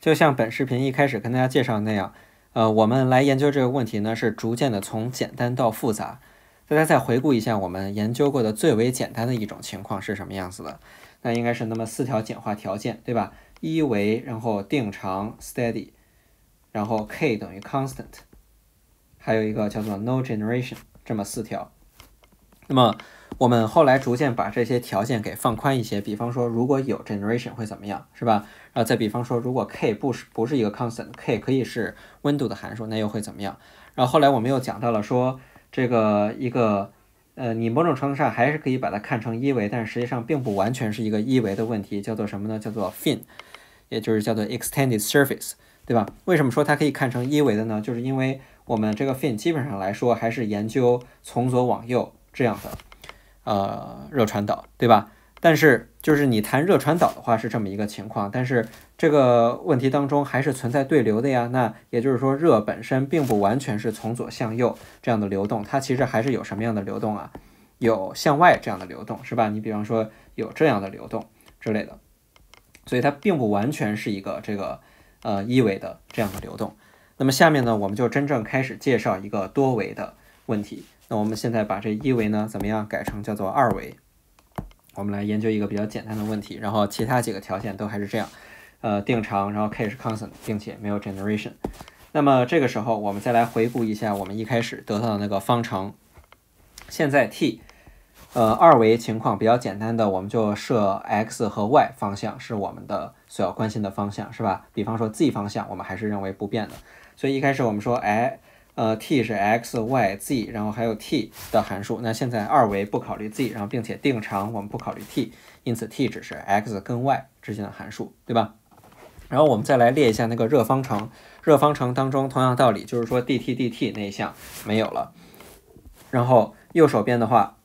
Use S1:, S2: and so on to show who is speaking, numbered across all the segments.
S1: 就像本视频一开始跟大家介绍那样，呃，我们来研究这个问题呢，是逐渐的从简单到复杂。大家再回顾一下我们研究过的最为简单的一种情况是什么样子的？那应该是那么四条简化条件，对吧？一维，然后定长 steady，然后 k 等于 constant，还有一个叫做 no generation，这么四条。那么我们后来逐渐把这些条件给放宽一些，比方说如果有 generation 会怎么样，是吧？然后再比方说如果 k 不是不是一个 constant，k 可以是温度的函数，那又会怎么样？然后后来我们又讲到了说这个一个呃，你某种程度上还是可以把它看成一维，但实际上并不完全是一个一维的问题，叫做什么呢？叫做 fin，也就是叫做 extended surface，对吧？为什么说它可以看成一维的呢？就是因为我们这个 fin 基本上来说还是研究从左往右这样的。呃，热传导对吧？但是就是你谈热传导的话是这么一个情况，但是这个问题当中还是存在对流的呀。那也就是说，热本身并不完全是从左向右这样的流动，它其实还是有什么样的流动啊？有向外这样的流动是吧？你比方说有这样的流动之类的，所以它并不完全是一个这个呃一维的这样的流动。那么下面呢，我们就真正开始介绍一个多维的问题。那我们现在把这一维呢，怎么样改成叫做二维？我们来研究一个比较简单的问题，然后其他几个条件都还是这样，呃，定长，然后 k 是 constant，并且没有 generation。那么这个时候，我们再来回顾一下我们一开始得到的那个方程。现在 t，呃，二维情况比较简单的，我们就设 x 和 y 方向是我们的所要关心的方向，是吧？比方说 z 方向，我们还是认为不变的。所以一开始我们说，哎。呃，t 是 x、y、z，然后还有 t 的函数。那现在二维不考虑 z，然后并且定长，我们不考虑 t，因此 t 只是 x 跟 y 之间的函数，对吧？然后我们再来列一下那个热方程。热方程当中，同样道理，就是说 dt/dt 那一项没有了。然后右手边的话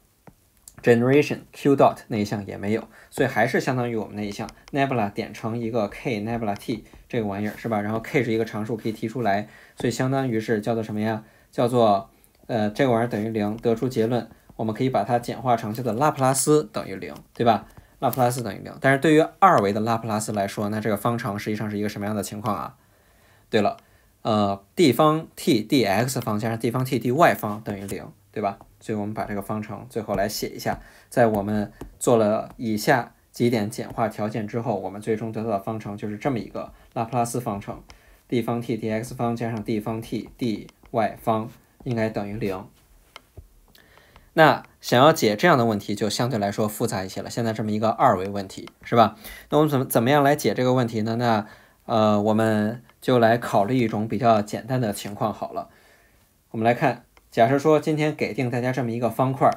S1: ，generation q dot 那一项也没有，所以还是相当于我们那一项 n e b l a 点成一个 k n e b l a t。这个玩意儿是吧？然后 k 是一个常数，可以提出来，所以相当于是叫做什么呀？叫做呃，这个玩意儿等于零，得出结论，我们可以把它简化成叫做拉普拉斯等于零，对吧？拉普拉斯等于零。但是对于二维的拉普拉斯来说，那这个方程实际上是一个什么样的情况啊？对了，呃，d 方 t dx 方加上 d 方 t dy 方等于零，对吧？所以我们把这个方程最后来写一下，在我们做了以下。几点简化条件之后，我们最终得到的方程就是这么一个拉普拉斯方程：d 方 t dx 方加上 d 方 t dy 方应该等于零。那想要解这样的问题，就相对来说复杂一些了。现在这么一个二维问题，是吧？那我们怎么怎么样来解这个问题呢？那呃，我们就来考虑一种比较简单的情况好了。我们来看，假设说今天给定大家这么一个方块，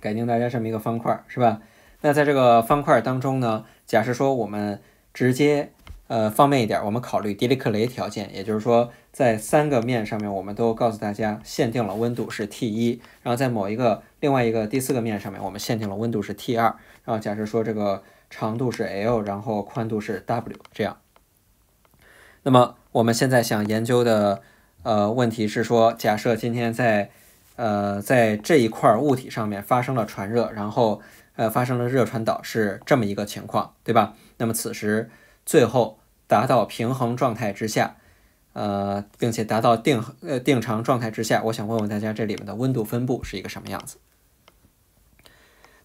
S1: 给定大家这么一个方块，是吧？那在这个方块当中呢，假设说我们直接呃方便一点，我们考虑狄利克雷条件，也就是说在三个面上面，我们都告诉大家限定了温度是 t 一，然后在某一个另外一个第四个面上面，我们限定了温度是 t 二，然后假设说这个长度是 l，然后宽度是 w，这样。那么我们现在想研究的呃问题是说，假设今天在呃在这一块物体上面发生了传热，然后。呃，发生了热传导是这么一个情况，对吧？那么此时最后达到平衡状态之下，呃，并且达到定呃定常状态之下，我想问问大家，这里面的温度分布是一个什么样子？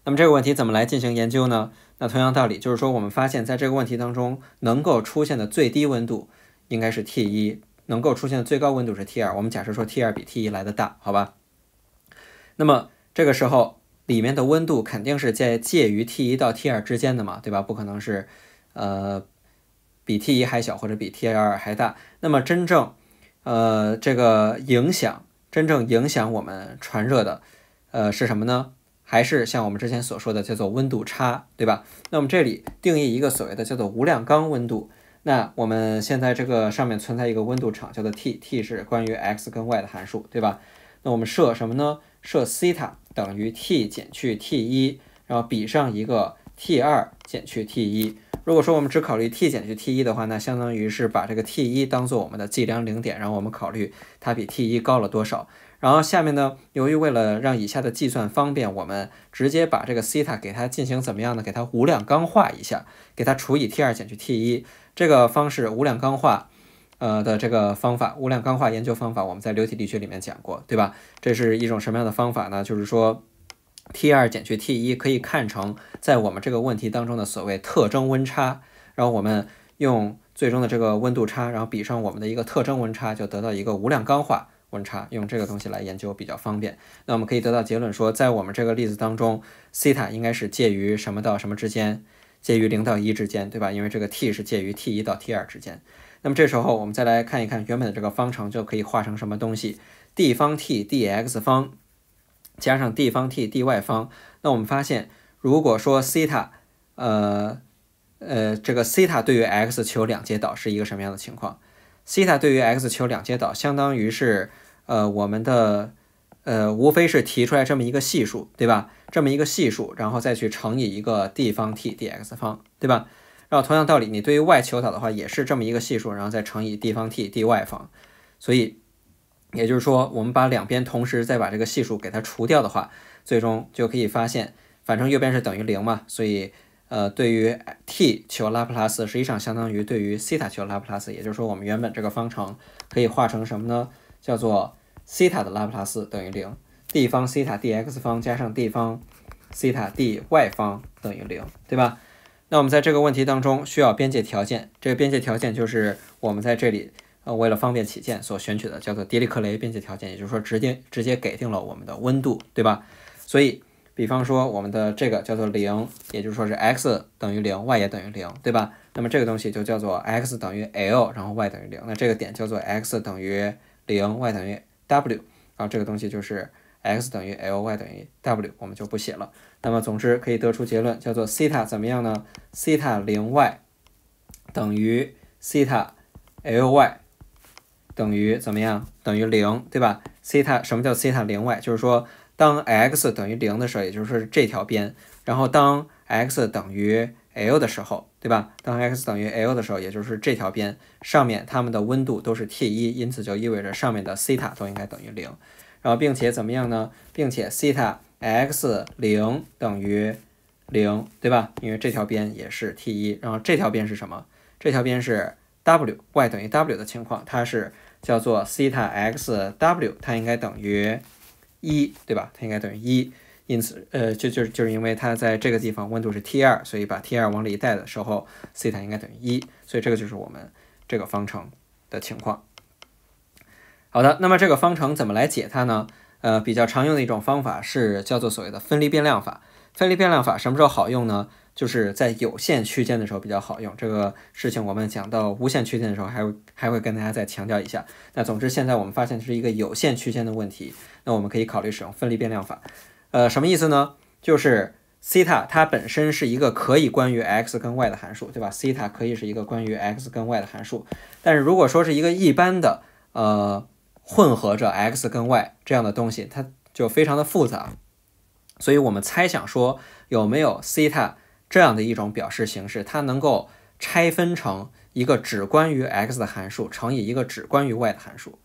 S1: 那么这个问题怎么来进行研究呢？那同样道理，就是说我们发现在这个问题当中，能够出现的最低温度应该是 T 一，能够出现的最高温度是 T 二。我们假设说 T 二比 T 一来的大，好吧？那么这个时候。里面的温度肯定是在介于 T 一到 T 二之间的嘛，对吧？不可能是，呃，比 T 一还小或者比 T 二还大。那么真正，呃，这个影响真正影响我们传热的，呃，是什么呢？还是像我们之前所说的叫做温度差，对吧？那么这里定义一个所谓的叫做无量纲温度。那我们现在这个上面存在一个温度场，叫做 T，T 是关于 x 跟 y 的函数，对吧？那我们设什么呢？设西塔等于 t 减去 t 一，然后比上一个 t 二减去 t 一。如果说我们只考虑 t 减去 t 一的话，那相当于是把这个 t 一当做我们的计量零点，然后我们考虑它比 t 一高了多少。然后下面呢，由于为了让以下的计算方便，我们直接把这个西塔给它进行怎么样呢？给它无量纲化一下，给它除以 t 二减去 t 一这个方式无量纲化。呃的这个方法，无量钢化研究方法，我们在流体力学里面讲过，对吧？这是一种什么样的方法呢？就是说，T2 减去 T1 可以看成在我们这个问题当中的所谓特征温差，然后我们用最终的这个温度差，然后比上我们的一个特征温差，就得到一个无量钢化温差，用这个东西来研究比较方便。那我们可以得到结论说，在我们这个例子当中，西塔应该是介于什么到什么之间？介于零到一之间，对吧？因为这个 T 是介于 T1 到 T2 之间。那么这时候，我们再来看一看原本的这个方程，就可以化成什么东西？d 方 t dx 方加上 d 方 t dy 方。那我们发现，如果说西塔，呃呃，这个西塔对于 x 求两阶导是一个什么样的情况？西塔对于 x 求两阶导，相当于是呃我们的呃无非是提出来这么一个系数，对吧？这么一个系数，然后再去乘以一个 d 方 t dx 方，对吧？然后同样道理，你对于 y 求导的话也是这么一个系数，然后再乘以 d 方 t dy 方，所以也就是说，我们把两边同时再把这个系数给它除掉的话，最终就可以发现，反正右边是等于零嘛，所以呃，对于 t 求拉普拉斯实际上相当于对于西塔求拉普拉斯，也就是说我们原本这个方程可以化成什么呢？叫做西塔的拉普拉斯等于零，d 方西塔 dx 方加上 d 方西塔 dy 方等于零，对吧？那我们在这个问题当中需要边界条件，这个边界条件就是我们在这里呃为了方便起见所选取的，叫做狄利克雷边界条件，也就是说直接直接给定了我们的温度，对吧？所以比方说我们的这个叫做零，也就是说是 x 等于零，y 也等于零，对吧？那么这个东西就叫做 x 等于 l，然后 y 等于零，那这个点叫做 x 等于零，y 等于 w，然后这个东西就是。x 等于 l，y 等于 w，我们就不写了。那么，总之可以得出结论，叫做西塔怎么样呢？西塔零 y 等于西塔 l y 等于怎么样？等于零，对吧？西塔什么叫西塔零 y？就是说，当 x 等于零的时候，也就是这条边；然后当 x 等于 l 的时候，对吧？当 x 等于 l 的时候，也就是这条边上面它们的温度都是 t 一，因此就意味着上面的西塔都应该等于零。然后，并且怎么样呢？并且西塔 x 零等于零，对吧？因为这条边也是 T 一。然后这条边是什么？这条边是 W，y 等于 W 的情况，它是叫做西塔 xW，它应该等于一，对吧？它应该等于一。因此，呃，就就是就是因为它在这个地方温度是 T 二，所以把 T 二往里带的时候，西塔应该等于一。所以这个就是我们这个方程的情况。好的，那么这个方程怎么来解它呢？呃，比较常用的一种方法是叫做所谓的分离变量法。分离变量法什么时候好用呢？就是在有限区间的时候比较好用。这个事情我们讲到无限区间的时候，还会还会跟大家再强调一下。那总之现在我们发现是一个有限区间的问题，那我们可以考虑使用分离变量法。呃，什么意思呢？就是西塔它本身是一个可以关于 x 跟 y 的函数，对吧？西塔可以是一个关于 x 跟 y 的函数，但是如果说是一个一般的，呃。混合着 x 跟 y 这样的东西，它就非常的复杂，所以我们猜想说有没有西塔这样的一种表示形式，它能够拆分成一个只关于 x 的函数乘以一个只关于 y 的函数，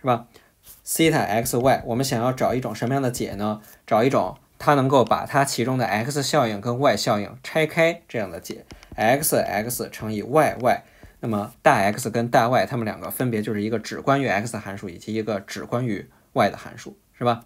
S1: 是吧？西塔 x y，我们想要找一种什么样的解呢？找一种它能够把它其中的 x 效应跟 y 效应拆开这样的解，x x 乘以 y y。那么大 x 跟大 y，它们两个分别就是一个只关于 x 的函数，以及一个只关于 y 的函数，是吧？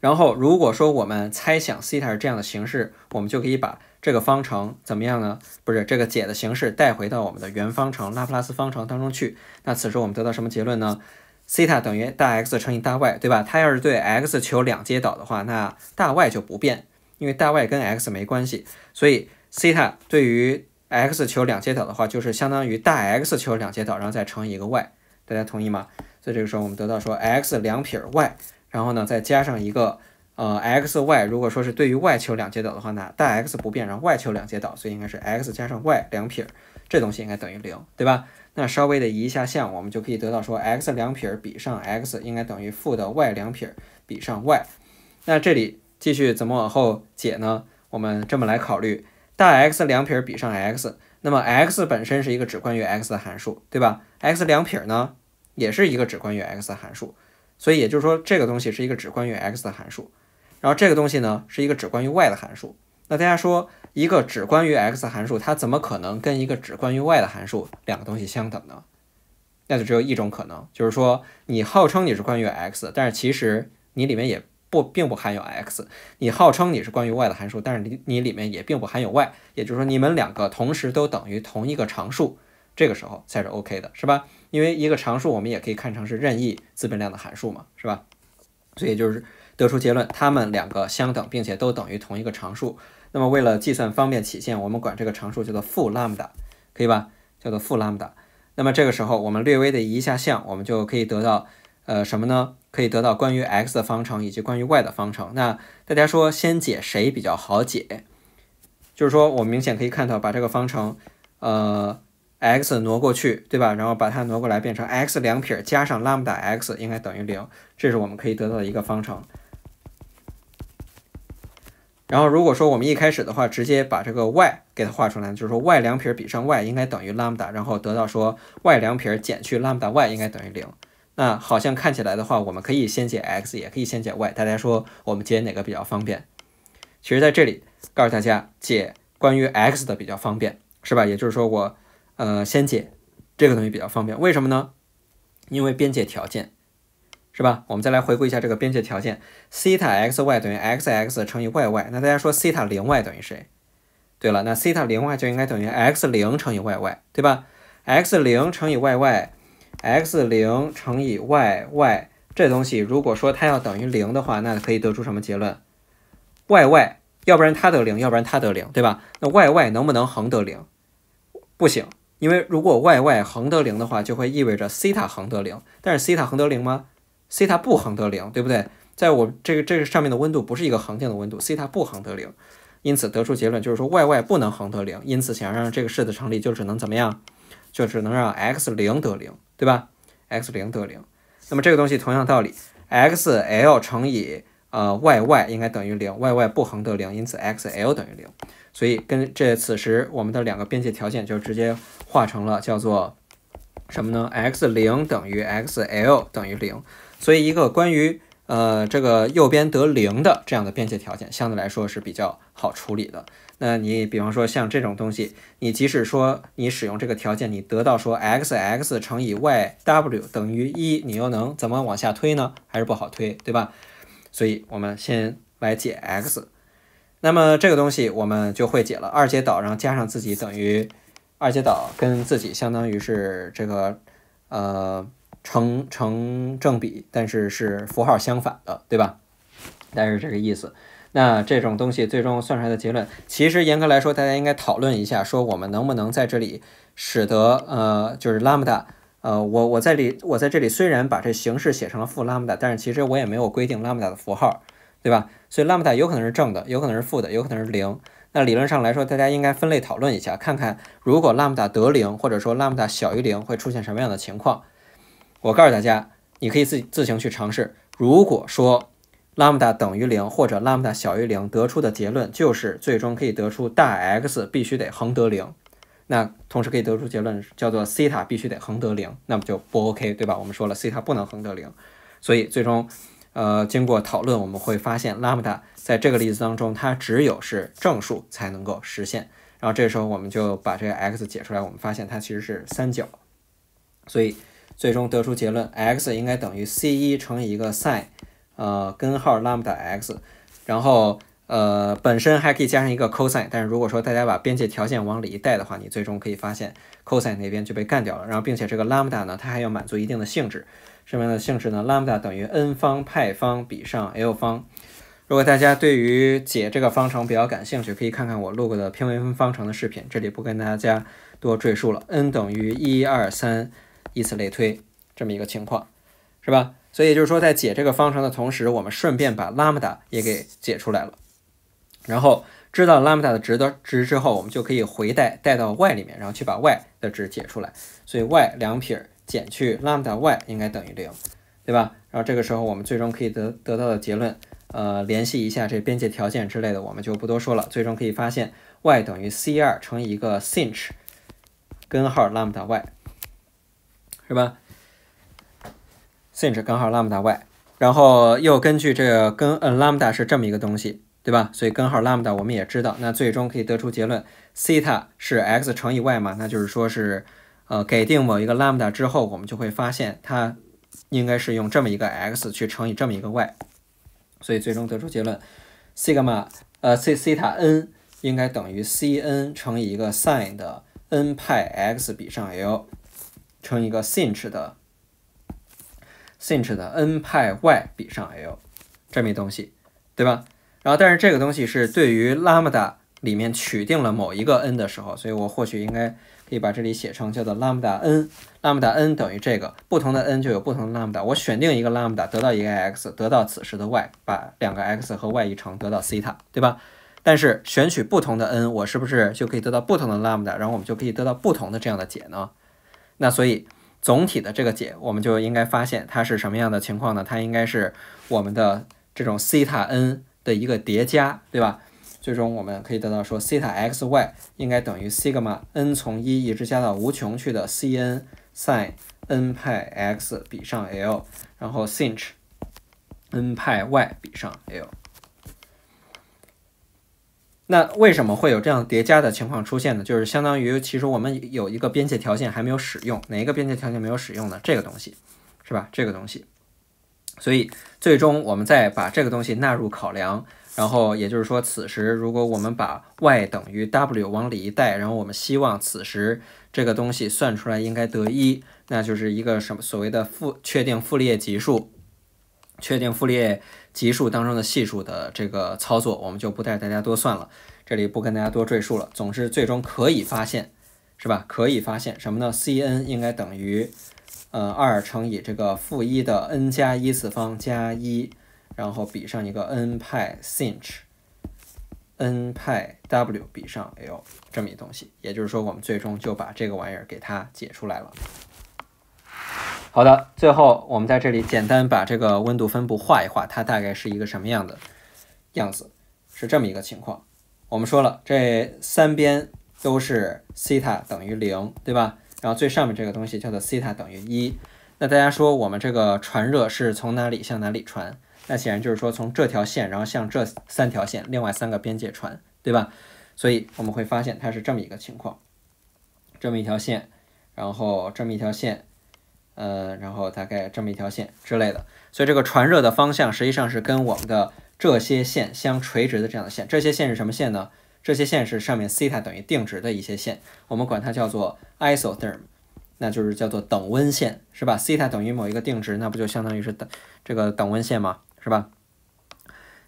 S1: 然后如果说我们猜想西塔是这样的形式，我们就可以把这个方程怎么样呢？不是这个解的形式带回到我们的原方程拉普拉斯方程当中去。那此时我们得到什么结论呢？西塔等于大 x 乘以大 y，对吧？它要是对 x 求两阶导的话，那大 y 就不变，因为大 y 跟 x 没关系，所以西塔对于 x 求两阶导的话，就是相当于大 x 求两阶导，然后再乘以一个 y，大家同意吗？所以这个时候我们得到说 x 两撇 y，然后呢再加上一个呃 xy，如果说是对于 y 求两阶导的话，那大 x 不变，然后 y 求两阶导，所以应该是 x 加上 y 两撇，这东西应该等于零，对吧？那稍微的移一下项，我们就可以得到说 x 两撇比上 x 应该等于负的 y 两撇比上 y。那这里继续怎么往后解呢？我们这么来考虑。大 X 两撇比上 X，那么 X 本身是一个只关于 X 的函数，对吧？X 两撇呢，也是一个只关于 X 的函数，所以也就是说，这个东西是一个只关于 X 的函数，然后这个东西呢，是一个只关于 Y 的函数。那大家说，一个只关于 X 的函数，它怎么可能跟一个只关于 Y 的函数两个东西相等呢？那就只有一种可能，就是说，你号称你是关于 X，但是其实你里面也。不，并不含有 x。你号称你是关于 y 的函数，但是你你里面也并不含有 y。也就是说，你们两个同时都等于同一个常数，这个时候才是 OK 的，是吧？因为一个常数我们也可以看成是任意资本量的函数嘛，是吧？所以就是得出结论，它们两个相等，并且都等于同一个常数。那么为了计算方便起见，我们管这个常数叫做负 lambda，可以吧？叫做负 lambda。那么这个时候，我们略微的移一下项，我们就可以得到，呃，什么呢？可以得到关于 x 的方程以及关于 y 的方程。那大家说先解谁比较好解？就是说，我明显可以看到，把这个方程，呃，x 挪过去，对吧？然后把它挪过来变成 x 两撇加上 lambda x 应该等于零，这是我们可以得到的一个方程。然后如果说我们一开始的话，直接把这个 y 给它画出来，就是说 y 两撇比上 y 应该等于 lambda，然后得到说 y 两撇减去 lambda y 应该等于零。那好像看起来的话，我们可以先解 x，也可以先解 y。大家说我们解哪个比较方便？其实，在这里告诉大家，解关于 x 的比较方便，是吧？也就是说，我呃先解这个东西比较方便。为什么呢？因为边界条件，是吧？我们再来回顾一下这个边界条件：西塔 xy 等于 xx 乘以 yy。那大家说西塔零 y 等于谁？对了，那西塔零 y 就应该等于 x 零乘以 yy，对吧 x 零乘以 yy。x 零乘以 yy 这东西，如果说它要等于零的话，那可以得出什么结论？yy 要不然它得零，要不然它得零，对吧？那 yy 能不能恒得零？不行，因为如果 yy 恒得零的话，就会意味着西塔恒得零。但是西塔恒得零吗？西塔不恒得零，对不对？在我这个这个上面的温度不是一个恒定的温度，西塔不恒得零。因此得出结论就是说 yy 不能恒得零。因此想要让这个式子成立，就只能怎么样？就只能让 x 零得零。对吧？x 零得零，那么这个东西同样道理，x l 乘以呃 y y 应该等于零，y y 不恒得零，因此 x l 等于零。所以跟这此时我们的两个边界条件就直接化成了叫做什么呢？x 零等于 x l 等于零。所以一个关于呃这个右边得零的这样的边界条件，相对来说是比较好处理的。那你比方说像这种东西，你即使说你使用这个条件，你得到说 x x 乘以 y w 等于一，你又能怎么往下推呢？还是不好推，对吧？所以我们先来解 x。那么这个东西我们就会解了，二阶导然后加上自己等于二阶导跟自己相当于是这个呃成成正比，但是是符号相反的，对吧？但是这个意思。那这种东西最终算出来的结论，其实严格来说，大家应该讨论一下，说我们能不能在这里使得呃，就是拉姆达呃，我我在里我在这里虽然把这形式写成了负拉姆达，但是其实我也没有规定拉姆达的符号，对吧？所以拉姆达有可能是正的，有可能是负的，有可能是零。那理论上来说，大家应该分类讨论一下，看看如果拉姆达得零，或者说拉姆达小于零，会出现什么样的情况？我告诉大家，你可以自自行去尝试。如果说拉姆达等于零或者拉姆达小于零，得出的结论就是最终可以得出大 X 必须得恒得零。那同时可以得出结论叫做西塔必须得恒得零，那么就不 OK，对吧？我们说了西塔不能恒得零，所以最终，呃，经过讨论，我们会发现拉姆达在这个例子当中，它只有是正数才能够实现。然后这时候我们就把这个 X 解出来，我们发现它其实是三角，所以最终得出结论 X 应该等于 C 一乘以一个 sin。呃，根号拉姆达 x，然后呃本身还可以加上一个 cosine，但是如果说大家把边界条件往里一带的话，你最终可以发现 cosine 那边就被干掉了。然后并且这个拉姆达呢，它还要满足一定的性质，什么样的性质呢？拉姆达等于 n 方派方比上 l 方。如果大家对于解这个方程比较感兴趣，可以看看我录过的偏微分方程的视频，这里不跟大家多赘述了。n 等于一、二、三，以此类推，这么一个情况。是吧？所以就是说，在解这个方程的同时，我们顺便把拉姆达也给解出来了。然后知道拉姆达的值得值之后，我们就可以回带带到 y 里面，然后去把 y 的值解出来。所以 y 两撇减去拉姆达 y 应该等于零，对吧？然后这个时候我们最终可以得得到的结论，呃，联系一下这边界条件之类的，我们就不多说了。最终可以发现 y 等于 c 二乘以一个 cinch 根号拉姆达 y，是吧？sinh 根号 lambda y，然后又根据这个根嗯 lambda 是这么一个东西，对吧？所以根号 lambda 我们也知道，那最终可以得出结论，西塔是 x 乘以 y 嘛？那就是说是，呃，给定某一个 lambda 之后，我们就会发现它应该是用这么一个 x 去乘以这么一个 y，所以最终得出结论，西格玛呃 c 西塔 n 应该等于 c n 乘以一个 sin 的 n 派 x 比上 l 乘一个 sinh 的。sinh 的 n 派 y 比上 l 这么一东西，对吧？然后，但是这个东西是对于拉姆达里面取定了某一个 n 的时候，所以我或许应该可以把这里写成叫做拉姆达 n，拉姆达 n 等于这个，不同的 n 就有不同的拉姆达。我选定一个拉姆达，得到一个 x，得到此时的 y，把两个 x 和 y 一乘，得到西塔，对吧？但是选取不同的 n，我是不是就可以得到不同的拉姆达？然后我们就可以得到不同的这样的解呢？那所以。总体的这个解，我们就应该发现它是什么样的情况呢？它应该是我们的这种西塔 n 的一个叠加，对吧？最终我们可以得到说，西塔 xy 应该等于西格玛 n 从一一直加到无穷去的 c_n sin n 派 x 比上 l，然后 sinh n 派 y 比上 l。那为什么会有这样叠加的情况出现呢？就是相当于，其实我们有一个边界条件还没有使用，哪一个边界条件没有使用呢？这个东西，是吧？这个东西，所以最终我们再把这个东西纳入考量，然后也就是说，此时如果我们把 y 等于 w 往里一带，然后我们希望此时这个东西算出来应该得一，那就是一个什么所谓的复确定复列级数，确定复列。级数当中的系数的这个操作，我们就不带大家多算了，这里不跟大家多赘述了。总之，最终可以发现，是吧？可以发现什么呢？Cn 应该等于，呃，二乘以这个负一的 n 加一次方加一，然后比上一个 n 派 sinh，n 派 w 比上 l 这么一东西。也就是说，我们最终就把这个玩意儿给它解出来了。好的，最后我们在这里简单把这个温度分布画一画，它大概是一个什么样的样子？是这么一个情况。我们说了，这三边都是西塔等于零，对吧？然后最上面这个东西叫做西塔等于一。那大家说我们这个传热是从哪里向哪里传？那显然就是说从这条线，然后向这三条线另外三个边界传，对吧？所以我们会发现它是这么一个情况，这么一条线，然后这么一条线。呃，然后大概这么一条线之类的，所以这个传热的方向实际上是跟我们的这些线相垂直的这样的线。这些线是什么线呢？这些线是上面西塔等于定值的一些线，我们管它叫做 isotherm，那就是叫做等温线，是吧？西塔等于某一个定值，那不就相当于是等这个等温线吗？是吧？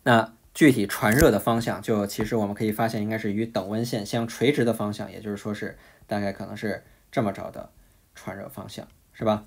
S1: 那具体传热的方向，就其实我们可以发现应该是与等温线相垂直的方向，也就是说是大概可能是这么着的传热方向，是吧？